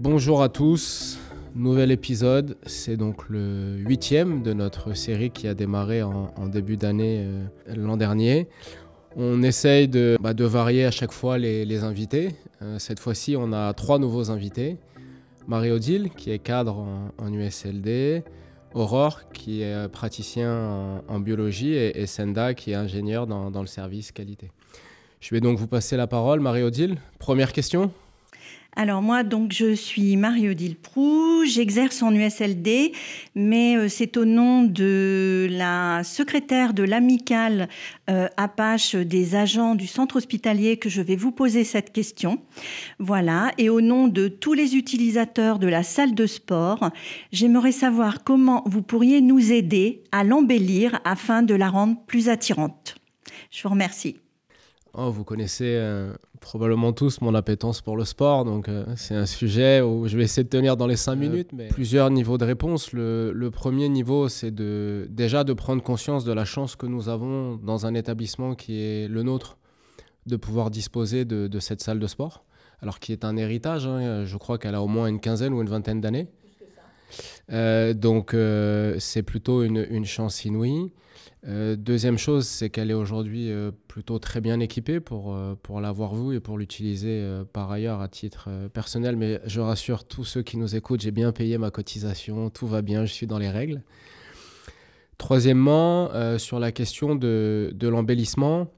Bonjour à tous, nouvel épisode, c'est donc le huitième de notre série qui a démarré en, début d'année euh, l'an dernier. On essaye bah, de, varier à chaque fois les, invités. Euh, cette fois-ci, on a trois nouveaux invités. Marie-Odile, qui est cadre en, USLD, Aurore, qui est euh, praticien en, biologie, et, Senda, qui est ingénieur dans le service qualité. Je vais donc vous passer la parole, Marie-Odile. Première question alors moi, donc, je suis Marie-Odile proux j'exerce en USLD, mais euh, c'est au nom de la secrétaire de l'amicale euh, Apache des agents du centre hospitalier que je vais vous poser cette question. Voilà, et au nom de tous les utilisateurs de la salle de sport, j'aimerais savoir comment vous pourriez nous aider à l'embellir afin de la rendre plus attirante. Je vous remercie. Oh, vous connaissez euh, probablement tous mon appétence pour le sport, donc euh, c'est un sujet où je vais essayer de tenir dans les cinq euh, minutes. Mais... Plusieurs niveaux de réponse. Le, premier niveau, c'est de, déjà de prendre conscience de la chance que nous avons dans un établissement qui est le nôtre, de pouvoir disposer de, cette salle de sport, alors qui est un héritage, hein. je crois qu'elle a au moins une quinzaine ou une vingtaine d'années. Euh, donc euh, c'est plutôt une, une, chance inouïe. Euh, deuxième chose, c'est qu'elle est aujourd'hui plutôt très bien équipée pour, pour l'avoir vous et pour l'utiliser par ailleurs à titre personnel. Mais je rassure tous ceux qui nous écoutent, j'ai bien payé ma cotisation, tout va bien, je suis dans les règles. Troisièmement, sur la question de, de l'embellissement,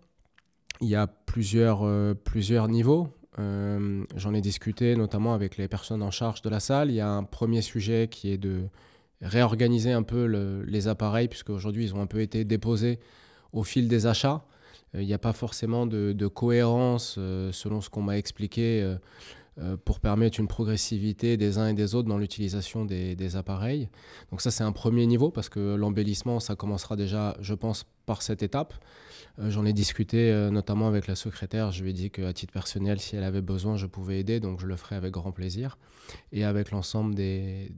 il y a plusieurs, plusieurs niveaux. Euh, j'en ai discuté notamment avec les personnes en charge de la salle. Il y a un premier sujet qui est de réorganiser un peu les appareils, puisque aujourd'hui ils ont un peu été déposés au fil des achats. Euh, il n'y a pas forcément de, de cohérence euh, selon ce qu'on m'a expliqué euh, pour permettre une progressivité des uns et des autres dans l'utilisation des, appareils. Donc ça, c'est un premier niveau parce que l'embellissement, ça commencera déjà, je pense, par cette étape. Euh, j'en ai discuté euh, notamment avec la secrétaire. Je lui ai dit qu'à titre personnel, si elle avait besoin, je pouvais aider, donc je le ferai avec grand plaisir. Et avec l'ensemble des,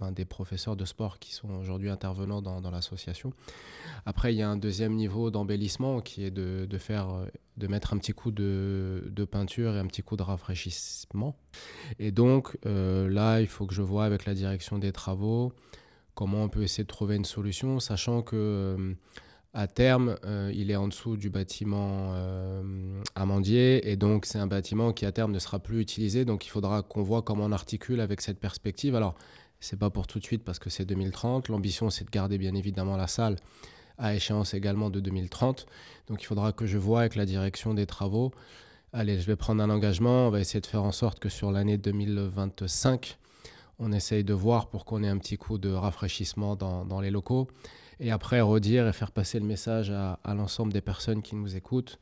ben, des professeurs de sport qui sont aujourd'hui intervenants dans, l'association. Après, il y a un deuxième niveau d'embellissement qui est de, faire, euh, de mettre un petit coup de, peinture et un petit coup de rafraîchissement. Et donc euh, là, il faut que je vois avec la direction des travaux comment on peut essayer de trouver une solution, sachant que euh, à terme, il est en dessous du bâtiment euh, Amandier, et donc c'est un bâtiment qui à terme ne sera plus utilisé, donc il faudra qu'on voit comment on articule avec cette perspective. Alors, c'est pas pour tout de suite parce que c'est 2030. L'ambition, c'est de garder bien évidemment la salle à échéance également de 2030. Donc il faudra que je vois avec la direction des travaux. Allez, je vais prendre un engagement. On va essayer de faire en sorte que sur l'année 2025, on essaye de voir pour qu'on ait un petit coup de rafraîchissement dans, les locaux. Et après, redire et faire passer le message à l'ensemble des personnes qui nous écoutent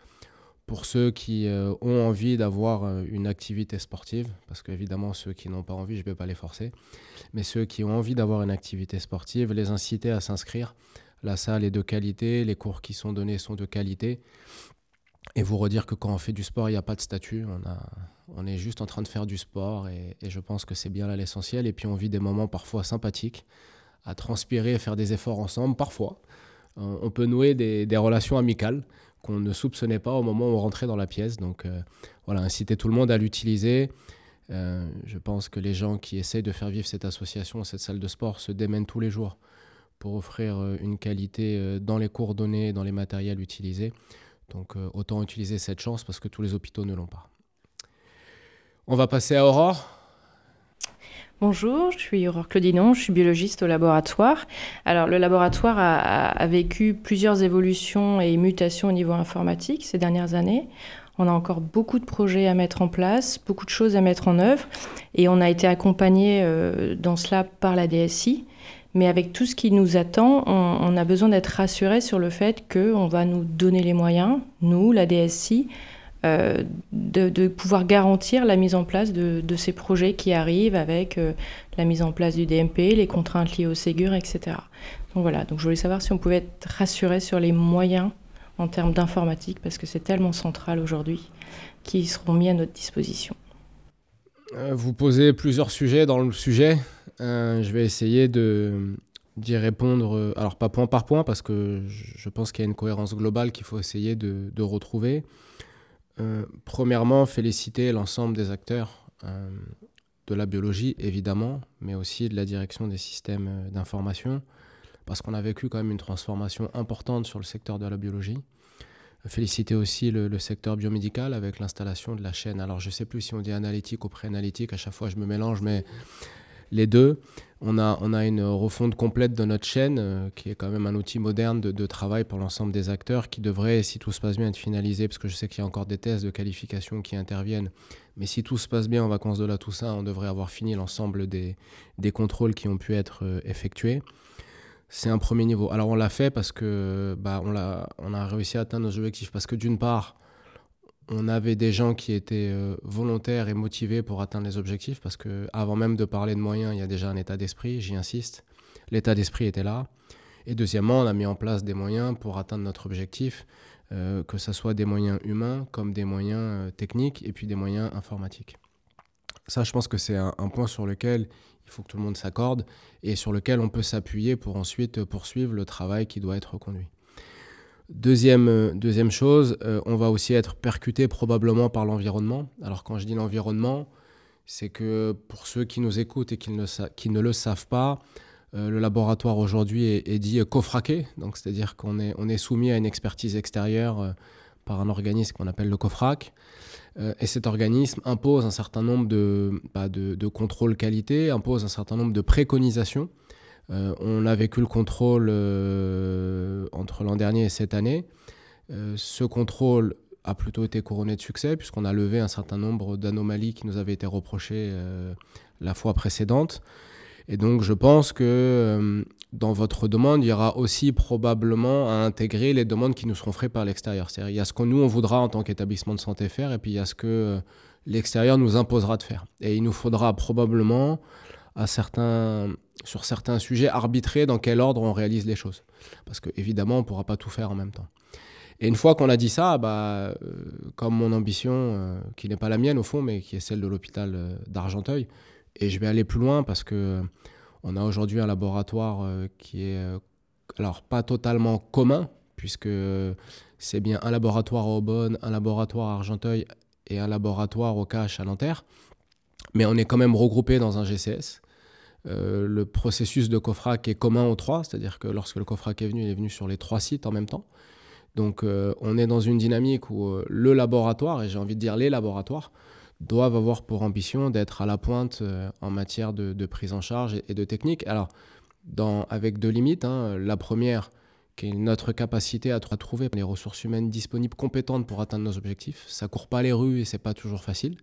pour ceux qui euh, ont envie d'avoir euh, une activité sportive, parce qu'évidemment ceux qui n'ont pas envie, je ne vais pas les forcer, mais ceux qui ont envie d'avoir une activité sportive, les inciter à s'inscrire. La salle est de qualité, les cours qui sont donnés sont de qualité. Et vous redire que quand on fait du sport, il n'y a pas de statut, on, est juste en train de faire du sport, et, je pense que c'est bien là l'essentiel. Et puis on vit des moments parfois sympathiques, à transpirer, à faire des efforts ensemble, parfois. Euh, on peut nouer des relations amicales qu'on ne soupçonnait pas au moment où on rentrait dans la pièce. Donc euh, voilà, inciter tout le monde à l'utiliser. Euh, je pense que les gens qui essayent de faire vivre cette association, cette salle de sport, se démènent tous les jours pour offrir euh, une qualité dans les cours donnés, dans les matériels utilisés. Donc autant utiliser cette chance parce que tous les hôpitaux ne l'ont pas. On va passer à Aurore. Bonjour, je suis Aurore Claudinon, je suis biologiste au laboratoire. Alors, le laboratoire a, vécu plusieurs évolutions et mutations au niveau informatique ces dernières années. On a encore beaucoup de projets à mettre en place, beaucoup de choses à mettre en œuvre, et on a été accompagné euh, dans cela par la DSI. Mais avec tout ce qui nous attend, on, on a besoin d'être rassuré sur le fait qu'on va nous donner les moyens, nous, la DSI, euh, de, pouvoir garantir la mise en place de, ces projets qui arrivent avec euh, la mise en place du DMP, les contraintes liées au Ségur, etc. Donc voilà, donc je voulais savoir si on pouvait être rassuré sur les moyens en termes d'informatique, parce que c'est tellement central aujourd'hui, qui seront mis à notre disposition. Euh, vous posez plusieurs sujets dans le sujet. je vais essayer de, d'y répondre, alors pas point par point, parce que je pense qu'il y a une cohérence globale qu'il faut essayer de, de retrouver. Euh, premièrement, féliciter l'ensemble des acteurs euh, de la biologie, évidemment, mais aussi de la direction des systèmes euh, d'information, parce qu'on a vécu quand même une transformation importante sur le secteur de la biologie. Féliciter aussi le, le secteur biomédical avec l'installation de la chaîne. Alors, je ne sais plus si on dit analytique ou préanalytique, à chaque fois je me mélange, mais les deux. On a, on a une refonte complète de notre chaîne, euh, qui est quand même un outil moderne de, travail pour l'ensemble des acteurs, qui devrait, si tout se passe bien, être finalisé, parce que je sais qu'il y a encore des tests de qualification qui interviennent. Mais si tout se passe bien en vacances de la Toussaint, on devrait avoir fini l'ensemble des, contrôles qui ont pu être euh, effectués. C'est un premier niveau. Alors on l'a fait parce que bah, on, on a réussi à atteindre nos objectifs, parce que d'une part, on avait des gens qui étaient euh, volontaires et motivés pour atteindre les objectifs parce que avant même de parler de moyens, il y a déjà un état d'esprit, j'y insiste. L'état d'esprit était là. Et deuxièmement, on a mis en place des moyens pour atteindre notre objectif, euh, que ce soit des moyens humains comme des moyens euh, techniques et puis des moyens informatiques. Ça, je pense que c'est un, point sur lequel il faut que tout le monde s'accorde et sur lequel on peut s'appuyer pour ensuite poursuivre le travail qui doit être conduit. Deuxième, euh, deuxième chose, euh, on va aussi être percuté probablement par l'environnement. Alors quand je dis l'environnement, c'est que pour ceux qui nous écoutent et qui ne, qui ne le savent pas, euh, le laboratoire aujourd'hui est, dit cofraqué, donc c'est-à-dire qu'on est, on est soumis à une expertise extérieure par un organisme qu'on appelle le cofrac. et cet organisme impose un certain nombre de, bah, de, de contrôles qualité, impose un certain nombre de préconisations euh, on a vécu le contrôle euh, entre l'an dernier et cette année. Euh, ce contrôle a plutôt été couronné de succès puisqu'on a levé un certain nombre d'anomalies qui nous avaient été reprochées la fois précédente. Et donc je pense que dans votre demande, il y aura aussi probablement à intégrer les demandes qui nous seront faites par l'extérieur. C'est-à-dire il y a ce que nous, on voudra en tant qu'établissement de santé faire, et puis il y a ce que l'extérieur nous imposera de faire. Et il nous faudra probablement certains, sur certains sujets, arbitrés, dans quel ordre on réalise les choses. Parce qu'évidemment on ne pourra pas tout faire en même temps. Et une fois qu'on a dit ça, bah, euh, comme mon ambition, euh, qui n'est pas la mienne au fond, mais qui est celle de l'hôpital euh, d'Argenteuil, et je vais aller plus loin parce que on a aujourd'hui un laboratoire qui est, alors pas totalement commun, puisque c'est bien un laboratoire au Aubonne, un laboratoire à Argenteuil et un laboratoire au Cache à Nanterre, mais on est quand même regroupé dans un GCS euh, le processus de COFRAC est commun aux trois, c'est-à-dire que lorsque le COFRAC est venu, il est venu sur les trois sites en même temps. Donc euh, on est dans une dynamique où euh, le laboratoire, et j'ai envie de dire les laboratoires, doivent avoir pour ambition d'être à la pointe en matière de, prise en charge et, de technique. Alors, dans, avec deux limites. Hein. La première, qui est notre capacité à, trouver les ressources humaines disponibles, compétentes pour atteindre nos objectifs. Ça court pas les rues et c'est pas toujours facile.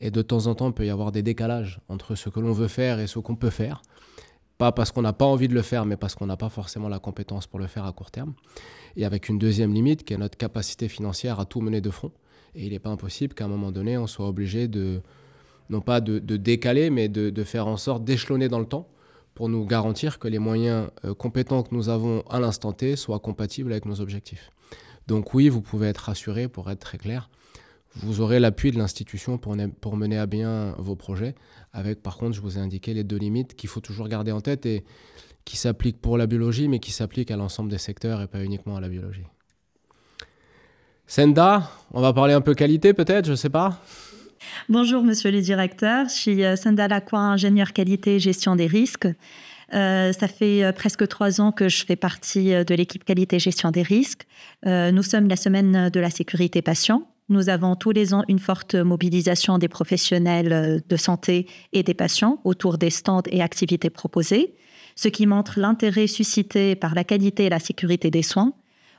Et de temps en temps, il peut y avoir des décalages entre ce que l'on veut faire et ce qu'on peut faire. Pas parce qu'on n'a pas envie de le faire, mais parce qu'on n'a pas forcément la compétence pour le faire à court terme. Et avec une deuxième limite, qui est notre capacité financière à tout mener de front. Et il n'est pas impossible qu'à un moment donné, on soit obligé de, non pas de, décaler, mais de faire en sorte d'échelonner dans le temps pour nous garantir que les moyens euh, compétents que nous avons à l'instant T soient compatibles avec nos objectifs. Donc oui, vous pouvez être rassuré, pour être très clair, vous aurez l'appui de l'institution pour, pour, mener à bien vos projets, avec par contre, je vous ai indiqué les deux limites qu'il faut toujours garder en tête et qui s'appliquent pour la biologie, mais qui s'appliquent à l'ensemble des secteurs et pas uniquement à la biologie. Senda, on va parler un peu qualité peut-être, je ne sais pas. Bonjour, monsieur le directeur. Je suis euh, Sandra ingénieur qualité et gestion des risques. Euh, ça fait euh, presque trois ans que je fais partie de l'équipe qualité et gestion des risques. nous sommes la semaine de la sécurité patient. Nous avons tous les ans une forte mobilisation des professionnels de santé et des patients autour des stands et activités proposées, ce qui montre l'intérêt suscité par la qualité et la sécurité des soins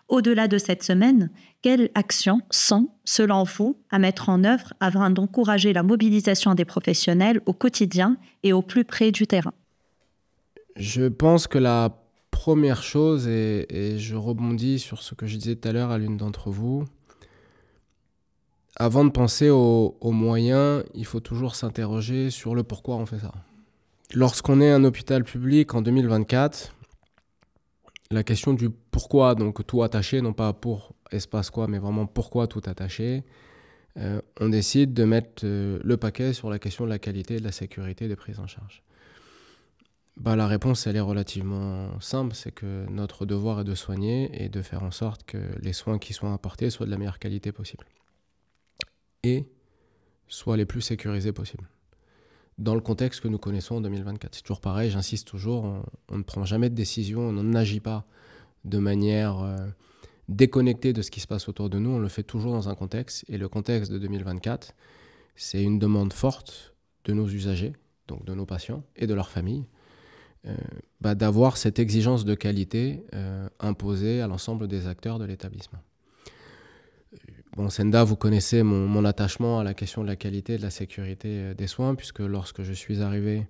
au-delà de cette semaine, quelles actions sont, selon vous, à mettre en œuvre afin d'encourager la mobilisation des professionnels au quotidien et au plus près du terrain Je pense que la première chose, et, je rebondis sur ce que je disais tout à l'heure à l'une d'entre vous, avant de penser aux moyens, il faut toujours s'interroger sur le pourquoi on fait ça. Lorsqu'on est un hôpital public en 2024, la question du pourquoi, donc tout attaché, non pas pour espace quoi, mais vraiment pourquoi tout attaché, euh, on décide de mettre euh, le paquet sur la question de la qualité et de la sécurité des prises en charge. Bah, la réponse, elle est relativement simple, c'est que notre devoir est de soigner et de faire en sorte que les soins qui sont apportés soient de la meilleure qualité possible et soient les plus sécurisés possibles dans le contexte que nous connaissons en 2024. C'est toujours pareil, j'insiste toujours, on, ne prend jamais de décision, on n'agit pas de manière euh, déconnectée de ce qui se passe autour de nous, on le fait toujours dans un contexte. Et le contexte de 2024, c'est une demande forte de nos usagers, donc de nos patients et de leurs familles, euh, bah, d'avoir cette exigence de qualité euh, imposée à l'ensemble des acteurs de l'établissement. Bon, Senda, vous connaissez mon, attachement à la question de la qualité et de la sécurité euh, des soins, puisque lorsque je suis arrivé,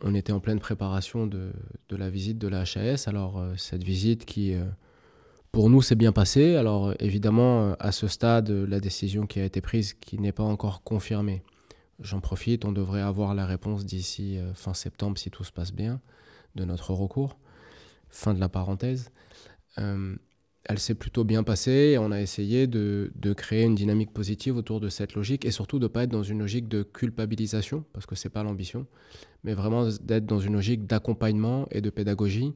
on était en pleine préparation de, la visite de la HAS. Alors, euh, cette visite qui, euh, pour nous, s'est bien passée. Alors, évidemment, à ce stade, la décision qui a été prise, qui n'est pas encore confirmée. J'en profite, on devrait avoir la réponse d'ici fin septembre, si tout se passe bien, de notre recours. Fin de la parenthèse elle s'est plutôt bien passée et on a essayé de, créer une dynamique positive autour de cette logique et surtout de ne pas être dans une logique de culpabilisation, parce que ce n'est pas l'ambition, mais vraiment d'être dans une logique d'accompagnement et de pédagogie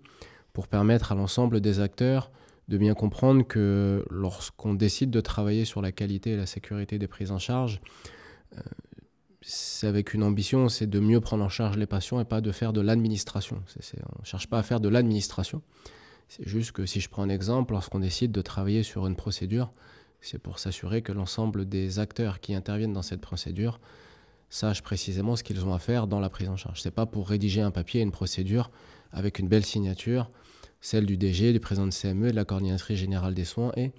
pour permettre à l'ensemble des acteurs de bien comprendre que lorsqu'on décide de travailler sur la qualité et la sécurité des prises en charge, euh, c'est avec une ambition, c'est de mieux prendre en charge les patients et pas de faire de l'administration. On ne cherche pas à faire de l'administration, c'est juste que si je prends un exemple, lorsqu'on décide de travailler sur une procédure, c'est pour s'assurer que l'ensemble des acteurs qui interviennent dans cette procédure sachent précisément ce qu'ils ont à faire dans la prise en charge. n'est pas pour rédiger un papier, une procédure avec une belle signature, celle du DG, du président de CME, de la coordinatrice générale des soins et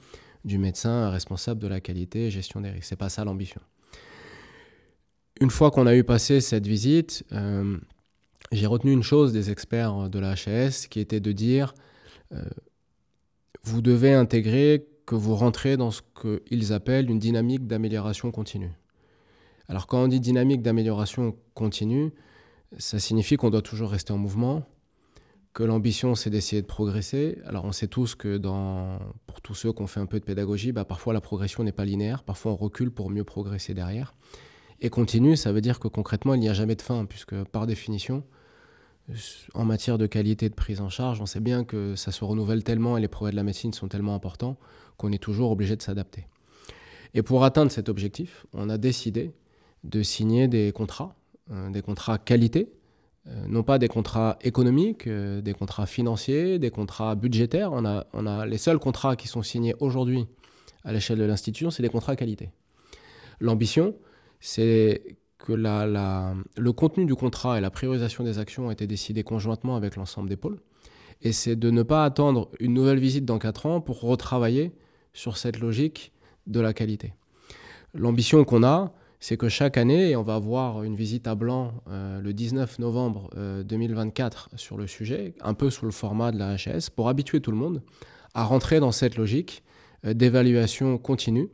du médecin responsable de la qualité et gestion des risques. C'est pas ça l'ambition. Une fois qu'on a eu passé cette visite, euh, j'ai retenu une chose des experts de la HAS qui était de dire euh, vous devez intégrer que vous rentrez dans ce qu'ils appellent une dynamique d'amélioration continue. Alors quand on dit dynamique d'amélioration continue, ça signifie qu'on doit toujours rester en mouvement, que l'ambition c'est d'essayer de progresser. Alors on sait tous que dans, pour tous ceux qui ont fait un peu de pédagogie, bah, parfois la progression n'est pas linéaire, parfois on recule pour mieux progresser derrière. Et continue, ça veut dire que concrètement il n'y a jamais de fin, puisque par définition, en matière de qualité de prise en charge, on sait bien que ça se renouvelle tellement et les progrès de la médecine sont tellement importants qu'on est toujours obligé de s'adapter. Et pour atteindre cet objectif, on a décidé de signer des contrats, euh, des contrats qualité, euh, non pas des contrats économiques, euh, des contrats financiers, des contrats budgétaires. On a, on a les seuls contrats qui sont signés aujourd'hui à l'échelle de l'institution, c'est des contrats qualité. L'ambition, c'est que la, le contenu du contrat et la priorisation des actions ont été décidés conjointement avec l'ensemble des pôles. Et c'est de ne pas attendre une nouvelle visite dans 4 ans pour retravailler sur cette logique de la qualité. L'ambition qu'on a, c'est que chaque année, et on va avoir une visite à blanc euh, le 19 novembre 2024 euh, sur le sujet, un peu sous le format de la HS, pour habituer tout le monde à rentrer dans cette logique euh, d'évaluation continue,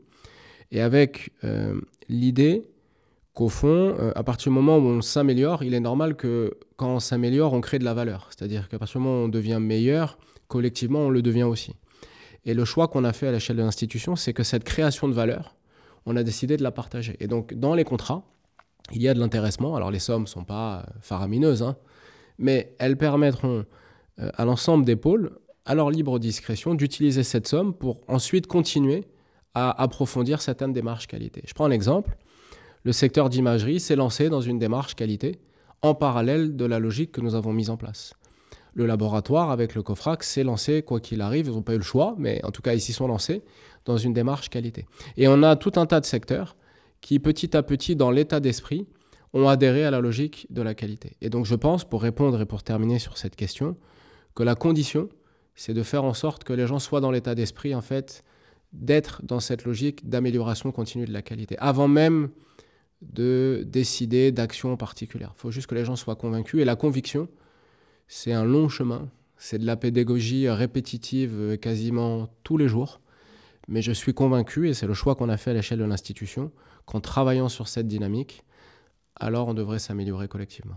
et avec l'idée qu'au fond, euh, à partir du moment où on s'améliore, il est normal que quand on s'améliore, on crée de la valeur. C'est-à-dire qu'à partir du moment où on devient meilleur, collectivement, on le devient aussi. Et le choix qu'on a fait à l'échelle de l'institution, c'est que cette création de valeur, on a décidé de la partager. Et donc, dans les contrats, il y a de l'intéressement. Alors, les sommes ne sont pas euh, faramineuses, hein, mais elles permettront euh, à l'ensemble des pôles, à leur libre discrétion, d'utiliser cette somme pour ensuite continuer à approfondir certaines démarches qualité. Je prends un exemple le secteur d'imagerie s'est lancé dans une démarche qualité en parallèle de la logique que nous avons mise en place. Le laboratoire avec le Cofrac s'est lancé, quoi qu'il arrive, ils n'ont pas eu le choix, mais en tout cas ils s'y sont lancés dans une démarche qualité. Et on a tout un tas de secteurs qui petit à petit, dans l'état d'esprit, ont adhéré à la logique de la qualité. Et donc je pense, pour répondre et pour terminer sur cette question, que la condition, c'est de faire en sorte que les gens soient dans l'état d'esprit, en fait, d'être dans cette logique d'amélioration continue de la qualité, avant même de décider d'actions particulières. Il faut juste que les gens soient convaincus. Et la conviction, c'est un long chemin. C'est de la pédagogie répétitive euh, quasiment tous les jours. Mais je suis convaincu, et c'est le choix qu'on a fait à l'échelle de l'institution, qu'en travaillant sur cette dynamique, alors on devrait s'améliorer collectivement.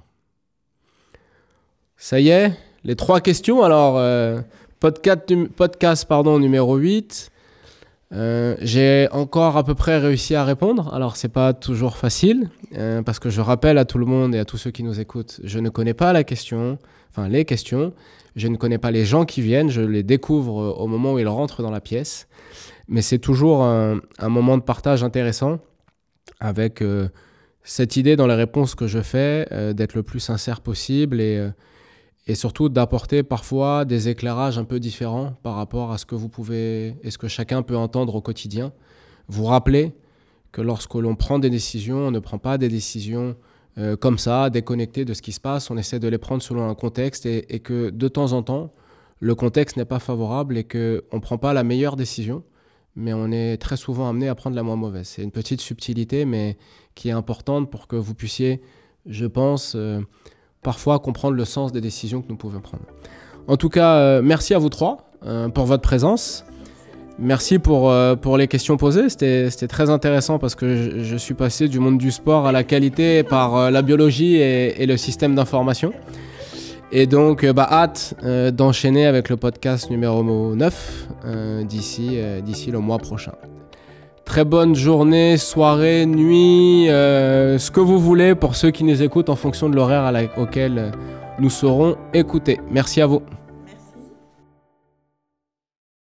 Ça y est, les trois questions. Alors, euh, podcast, podcast pardon, numéro 8. Euh, j'ai encore à peu près réussi à répondre. Alors, c'est pas toujours facile, euh, parce que je rappelle à tout le monde et à tous ceux qui nous écoutent, je ne connais pas la question, enfin les questions, je ne connais pas les gens qui viennent, je les découvre euh, au moment où ils rentrent dans la pièce. Mais c'est toujours un, moment de partage intéressant avec cette idée dans les réponses que je fais d'être le plus sincère possible et et surtout d'apporter parfois des éclairages un peu différents par rapport à ce que vous pouvez et ce que chacun peut entendre au quotidien. Vous rappelez que lorsque l'on prend des décisions, on ne prend pas des décisions euh, comme ça, déconnectées de ce qui se passe, on essaie de les prendre selon un contexte et, que de temps en temps, le contexte n'est pas favorable et qu'on ne prend pas la meilleure décision, mais on est très souvent amené à prendre la moins mauvaise. C'est une petite subtilité, mais qui est importante pour que vous puissiez, je pense, euh, parfois comprendre le sens des décisions que nous pouvons prendre. En tout cas, euh, merci à vous trois euh, pour votre présence. Merci pour, euh, pour les questions posées. C'était très intéressant parce que je, suis passé du monde du sport à la qualité par la biologie et, le système d'information. Et donc, bah, hâte d'enchaîner avec le podcast numéro 9 d'ici le mois prochain. Très bonne journée, soirée, nuit, euh, ce que vous voulez pour ceux qui nous écoutent en fonction de l'horaire auquel nous serons écoutés. Merci à vous.